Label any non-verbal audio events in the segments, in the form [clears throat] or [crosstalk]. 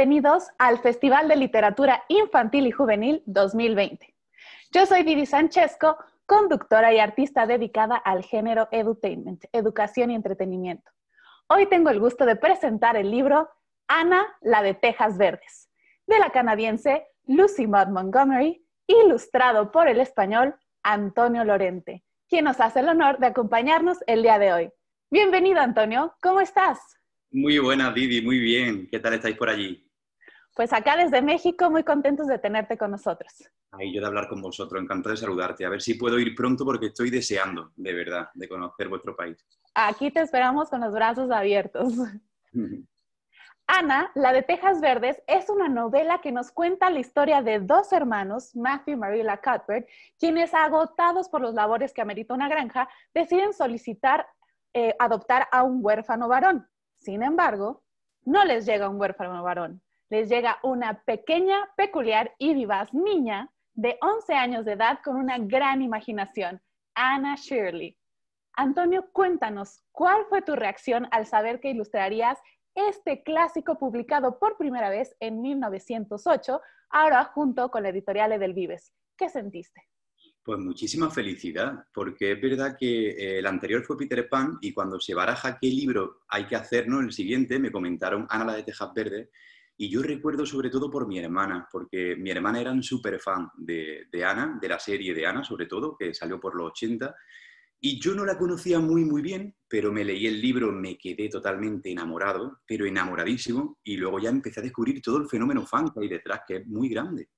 bienvenidos al Festival de Literatura Infantil y Juvenil 2020. Yo soy Didi Sanchesco, conductora y artista dedicada al género edutainment, educación y entretenimiento. Hoy tengo el gusto de presentar el libro Ana, la de Tejas Verdes, de la canadiense Lucy Maud Montgomery, ilustrado por el español Antonio Lorente, quien nos hace el honor de acompañarnos el día de hoy. Bienvenido, Antonio, ¿cómo estás? Muy buena, Didi. muy bien. ¿Qué tal estáis por allí? Pues acá desde México, muy contentos de tenerte con nosotros. Ay, yo de hablar con vosotros, encantado de saludarte. A ver si puedo ir pronto porque estoy deseando, de verdad, de conocer vuestro país. Aquí te esperamos con los brazos abiertos. [laughs] Ana, la de Tejas Verdes, es una novela que nos cuenta la historia de dos hermanos, Matthew y Marilla Cuthbert, quienes agotados por los labores que amerita una granja, deciden solicitar eh, adoptar a un huérfano varón. Sin embargo, no les llega un huérfano varón les llega una pequeña, peculiar y vivaz niña de 11 años de edad con una gran imaginación, Anna Shirley. Antonio, cuéntanos, ¿cuál fue tu reacción al saber que ilustrarías este clásico publicado por primera vez en 1908, ahora junto con la editorial Edel Vives? ¿Qué sentiste? Pues muchísima felicidad, porque es verdad que eh, el anterior fue Peter Pan y cuando se baraja qué libro hay que hacernos, el siguiente, me comentaron Ana la de Tejas Verde, y yo recuerdo sobre todo por mi hermana, porque mi hermana era un súper fan de, de, Ana, de la serie de Ana sobre todo, que salió por los 80. Y yo no la conocía muy, muy bien, pero me leí el libro, me quedé totalmente enamorado, pero enamoradísimo, y luego ya empecé a descubrir todo el fenómeno fan que detrás, que es muy grande.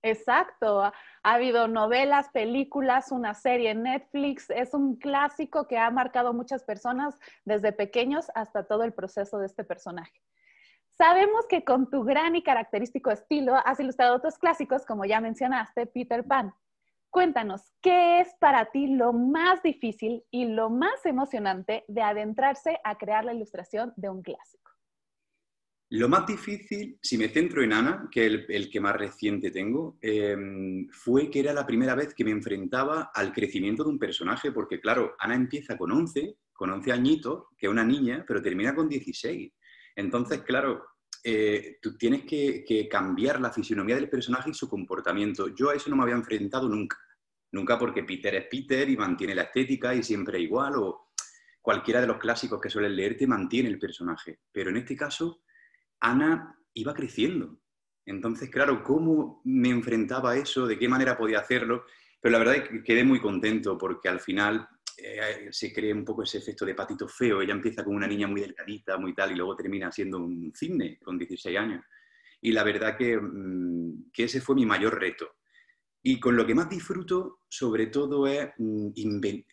Exacto, ha habido novelas, películas, una serie en Netflix, es un clásico que ha marcado muchas personas desde pequeños hasta todo el proceso de este personaje. Sabemos que con tu gran y característico estilo has ilustrado otros clásicos, como ya mencionaste, Peter Pan. Cuéntanos, ¿qué es para ti lo más difícil y lo más emocionante de adentrarse a crear la ilustración de un clásico? Lo más difícil, si me centro en Ana, que es el, que más reciente tengo, em, fue que era la primera vez que me enfrentaba al crecimiento de un personaje, porque claro, Ana empieza con 11, con 11 añitos, que es una niña, pero termina con 16. Entonces, claro, eh, tú tienes que, cambiar la fisionomía del personaje y su comportamiento. Yo a eso no me había enfrentado nunca. Nunca porque Peter es Peter y mantiene la estética y siempre igual, o cualquiera de los clásicos que suelen leerte mantiene el personaje. Pero en este caso, Ana iba creciendo. Entonces, claro, ¿cómo me enfrentaba a eso? ¿De qué manera podía hacerlo? Pero la verdad es que quedé muy contento porque al final eh, se cree un poco ese efecto de patito feo. Ella empieza como una niña muy delgadita, muy tal, y luego termina siendo un cine con 16 años. Y la verdad mm, que, ese fue mi mayor reto. Y con lo que más disfruto, sobre todo, es mm,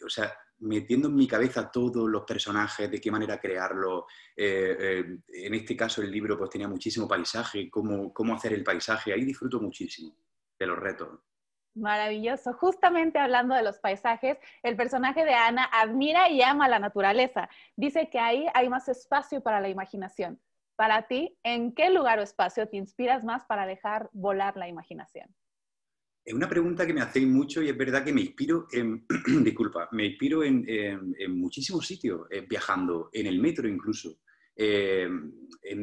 o sea, metiendo en mi cabeza todos los personajes, de qué manera crearlo eh, eh, en este caso, el libro pues, tenía muchísimo paisaje, cómo, cómo hacer el paisaje. Ahí disfruto muchísimo de los retos. Maravilloso. Justamente hablando de los paisajes, el personaje de Ana admira y ama la naturaleza. Dice que ahí hay más espacio para la imaginación. Para ti, ¿en qué lugar o espacio te inspiras más para dejar volar la imaginación? Es una pregunta que me hacéis mucho y es verdad que me inspiro en, [clears throat] disculpa, me inspiro en, muchísimos sitios, eh, viajando, en el metro incluso. Eh,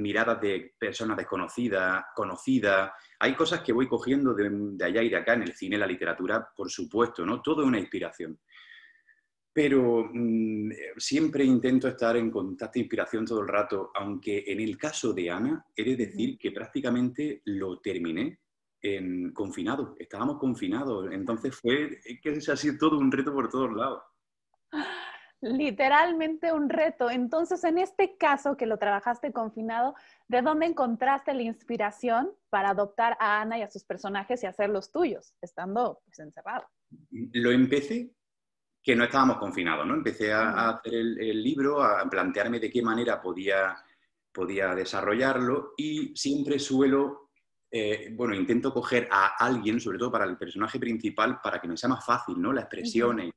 miradas de personas desconocidas, conocidas. Hay cosas que voy cogiendo de, allá y de acá, en el cine, la literatura, por supuesto, ¿no? Todo es una inspiración. Pero mm, siempre intento estar en contacto e inspiración todo el rato, aunque en el caso de Ana, he de decir que prácticamente lo terminé en confinado. Estábamos confinados, entonces fue, que ha sido todo un reto por todos lados. Literalmente un reto. Entonces, en este caso que lo trabajaste confinado, ¿de dónde encontraste la inspiración para adoptar a Ana y a sus personajes y hacerlos tuyos, estando pues, encerrado? Lo empecé que no estábamos confinados, ¿no? Empecé a, hacer el, libro, a plantearme de qué manera podía, podía desarrollarlo y siempre suelo, eh, bueno, intento coger a alguien, sobre todo para el personaje principal, para que me sea más fácil, ¿no? La expresión y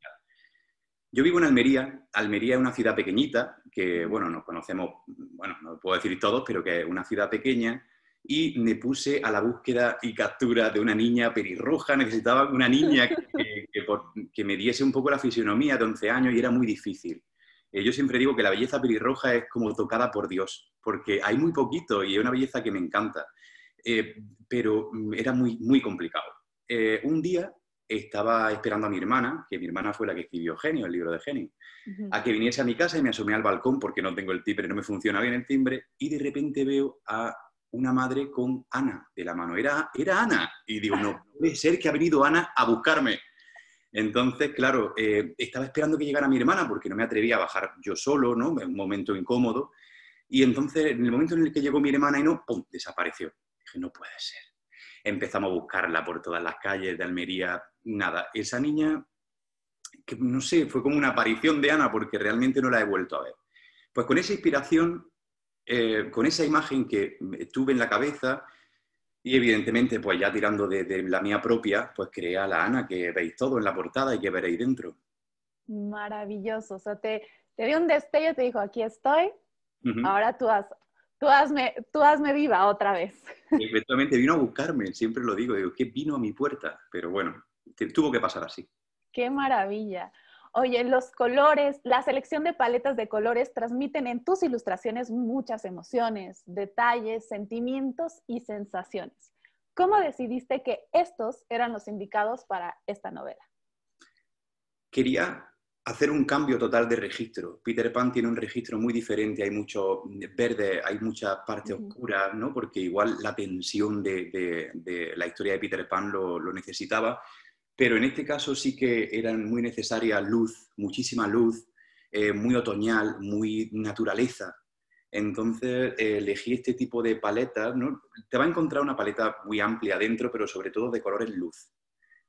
yo vivo en Almería. Almería es una ciudad pequeñita, que, bueno, nos conocemos, bueno, no puedo decir todos, pero que es una ciudad pequeña. Y me puse a la búsqueda y captura de una niña perirroja. Necesitaba una niña que, me diese un poco la fisionomía de 11 años y era muy difícil. Eh, yo siempre digo que la belleza pelirroja es como tocada por Dios, porque hay muy poquito y es una belleza que me encanta. Eh, pero era muy, muy complicado. Eh, un día estaba esperando a mi hermana, que mi hermana fue la que escribió Genio, el libro de Genio, a que viniese a mi casa y me asomé al balcón porque no tengo el timbre, no me funciona bien el timbre, y de repente veo a una madre con Ana de la mano. Era, era Ana. Y digo, no [laughs] puede ser que ha venido Ana a buscarme. Entonces, claro, eh, estaba esperando que llegara mi hermana porque no me atrevía a bajar yo solo, ¿no? En un momento incómodo. Y entonces, en el momento en el que llegó mi hermana y no, ¡pum!, desapareció. Dije, no puede ser empezamos a buscarla por todas las calles de Almería. Nada, esa niña, que no sé, fue como una aparición de Ana porque realmente no la he vuelto a ver. Pues con esa inspiración, eh, con esa imagen que tuve en la cabeza y evidentemente pues ya tirando de, la mía propia, pues creé a la Ana que veis todo en la portada y que veréis dentro. Maravilloso, o sea, te, te dio un destello, te dijo, aquí estoy, ahora tú has Tú hazme, viva otra vez. Efectivamente, vino a buscarme, siempre lo digo, digo, que vino a mi puerta, pero bueno, tuvo que pasar así. Qué maravilla. Oye, los colores, la selección de paletas de colores transmiten en tus ilustraciones muchas emociones, detalles, sentimientos y sensaciones. ¿Cómo decidiste que estos eran los indicados para esta novela? Quería hacer un cambio total de registro. Peter Pan tiene un registro muy diferente, hay mucho verde, hay mucha parte oscura, ¿no? porque igual la tensión de, la historia de Peter Pan lo, necesitaba, pero en este caso sí que era muy necesaria luz, muchísima luz, eh, muy otoñal, muy naturaleza. Entonces eh, elegí este tipo de paleta. te va a encontrar una paleta muy amplia dentro, pero sobre todo de colores luz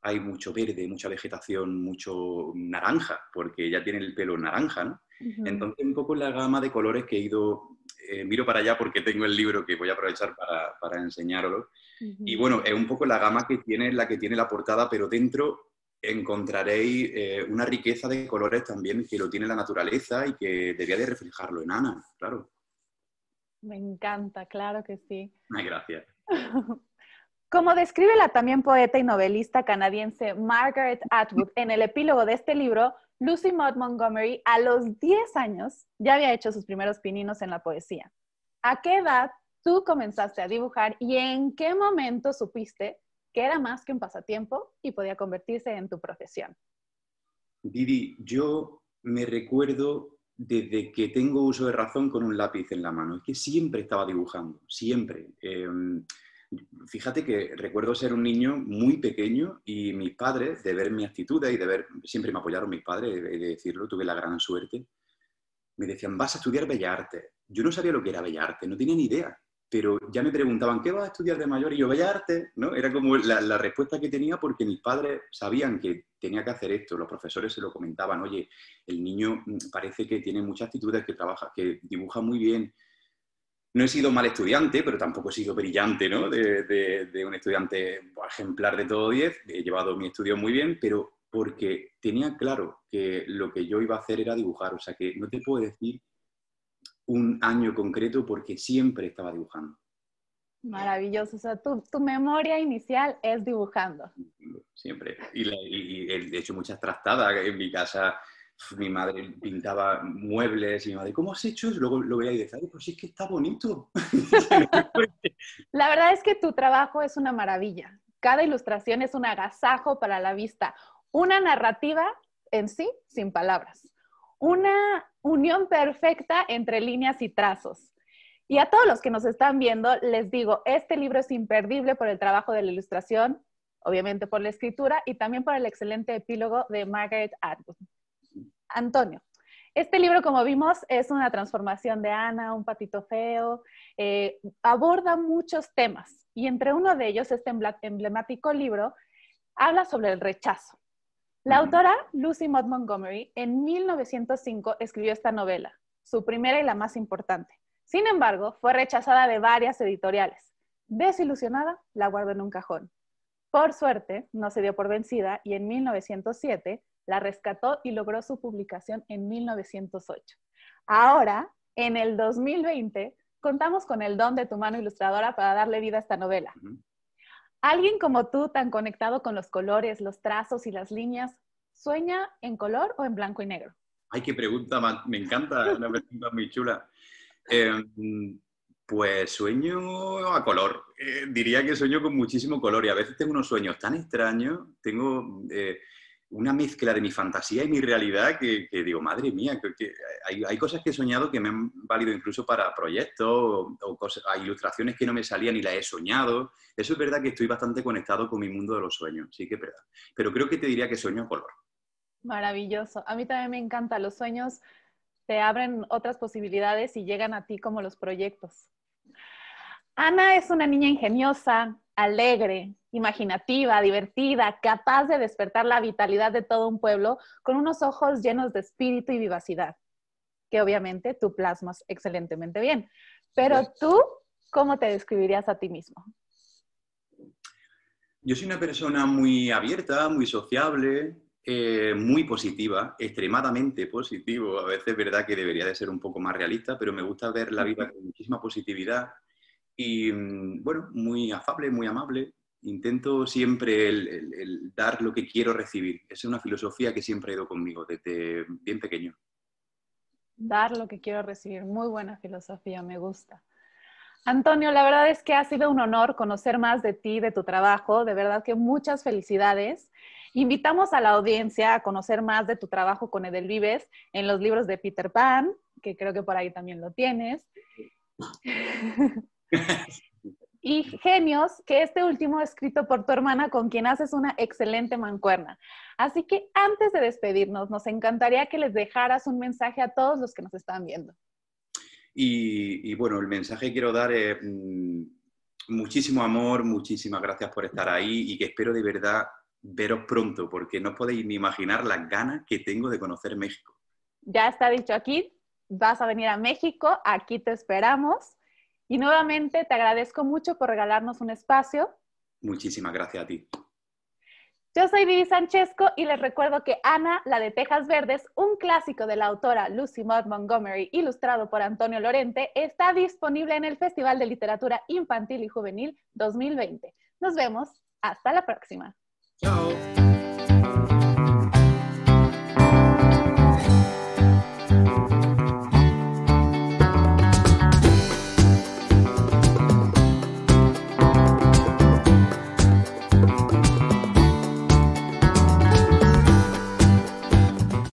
hay mucho verde, mucha vegetación, mucho naranja, porque ya tiene el pelo naranja, ¿no? Entonces, un poco la gama de colores que he ido, eh, miro para allá porque tengo el libro que voy a aprovechar para, para enseñarlo. Y bueno, es un poco la gama que tiene la que tiene la portada, pero dentro encontraréis eh, una riqueza de colores también que lo tiene la naturaleza y que debía de reflejarlo en Ana, claro. Me encanta, claro que sí. gracias. [laughs] Como describe la también poeta y novelista canadiense Margaret Atwood en el epílogo de este libro, Lucy Maud Montgomery a los 10 años ya había hecho sus primeros pininos en la poesía. ¿A qué edad tú comenzaste a dibujar y en qué momento supiste que era más que un pasatiempo y podía convertirse en tu profesión? Didi, yo me recuerdo desde que tengo uso de razón con un lápiz en la mano. Es que siempre estaba dibujando, siempre. Em, Fíjate que recuerdo ser un niño muy pequeño y mis padres, de ver mi actitud y de ver, siempre me apoyaron mis padres, de decirlo, tuve la gran suerte, me decían, vas a estudiar Bella Arte. Yo no sabía lo que era Bella Arte, no tenía ni idea, pero ya me preguntaban, ¿qué vas a estudiar de mayor? Y yo, "Bellarte." Arte. ¿no? Era como la, la respuesta que tenía porque mis padres sabían que tenía que hacer esto, los profesores se lo comentaban, oye, el niño mm, parece que tiene muchas actitudes, que trabaja, que dibuja muy bien, no he sido mal estudiante, pero tampoco he sido brillante, ¿no? De, un estudiante pues, ejemplar de todo 10, he llevado mi estudio muy bien, pero porque tenía claro que lo que yo iba a hacer era dibujar, o sea que no te puedo decir un año concreto porque siempre estaba dibujando. Maravilloso, o sea, tu, memoria inicial es dibujando. Siempre, y, he hecho muchas trastadas en mi casa, mi madre pintaba muebles y me madre, ¿cómo has hecho? Eso? Luego lo veía y decía, pues es que está bonito. la verdad es que tu trabajo es una maravilla. Cada ilustración es un agasajo para la vista. Una narrativa en sí, sin palabras. Una unión perfecta entre líneas y trazos. Y a todos los que nos están viendo, les digo, este libro es imperdible por el trabajo de la ilustración, obviamente por la escritura y también por el excelente epílogo de Margaret Atwood. Antonio. Este libro, como vimos, es una transformación de Ana, un patito feo, eh, aborda muchos temas y entre uno de ellos, este emblemático libro, habla sobre el rechazo. La autora Lucy Maud Montgomery en 1905 escribió esta novela, su primera y la más importante. Sin embargo, fue rechazada de varias editoriales. Desilusionada, la guardó en un cajón. Por suerte, no se dio por vencida y en 1907 la rescató y logró su publicación en 1908. Ahora, en el 2020, contamos con el don de tu mano ilustradora para darle vida a esta novela. Alguien como tú, tan conectado con los colores, los trazos y las líneas, ¿sueña en color o en blanco y negro? Ay, qué pregunta, me encanta, una pregunta muy chula. Em, pues sueño a color. Eh, diría que sueño con muchísimo color y a veces tengo unos sueños tan extraños. Tengo, eh, una mezcla de mi fantasía y mi realidad que, digo, madre mía, hay, cosas que he soñado que me han valido incluso para proyectos o, ilustraciones que no me salían y las he soñado. Eso es verdad que estoy bastante conectado con mi mundo de los sueños, sí que es verdad. Pero creo que te diría que sueño color. Maravilloso. A mí también me encanta. los sueños, te abren otras posibilidades y llegan a ti como los proyectos. Ana es una niña ingeniosa, alegre, imaginativa, divertida, capaz de despertar la vitalidad de todo un pueblo con unos ojos llenos de espíritu y vivacidad, que obviamente tú plasmas excelentemente bien. Pero tú, ¿cómo te describirías a ti mismo? Yo soy una persona muy abierta, muy sociable, eh, muy positiva, extremadamente positivo. A veces es verdad que debería de ser un poco más realista, pero me gusta ver la vida con muchísima positividad, y mm, bueno, muy afable, muy amable. Intento siempre el, dar lo que quiero recibir. es una filosofía que siempre he ido conmigo desde bien pequeño. Dar lo que quiero recibir. Muy buena filosofía, me gusta. Antonio, la verdad es que ha sido un honor conocer más de ti, de tu trabajo. De verdad que muchas felicidades. Invitamos a la audiencia a conocer más de tu trabajo con Edelvives en los libros de Peter Pan, que creo que por ahí también lo tienes. [laughs] y Genios, que este último escrito por tu hermana con quien haces una excelente mancuerna. Así que antes de despedirnos, nos encantaría que les dejaras un mensaje a todos los que nos están viendo. Y, bueno, el mensaje que quiero dar es mm, muchísimo amor, muchísimas gracias por estar ahí y que espero de verdad veros pronto, porque no podéis ni imaginar las ganas que tengo de conocer México. Ya está dicho aquí, vas a venir a México, aquí te esperamos. Y nuevamente te agradezco mucho por regalarnos un espacio. Muchísimas gracias a ti. Yo soy Vivi Sanchesco y les recuerdo que Ana, la de Tejas Verdes, un clásico de la autora Lucy Maud Montgomery, ilustrado por Antonio Lorente, está disponible en el Festival de Literatura Infantil y Juvenil 2020. Nos vemos, hasta la próxima. Chao.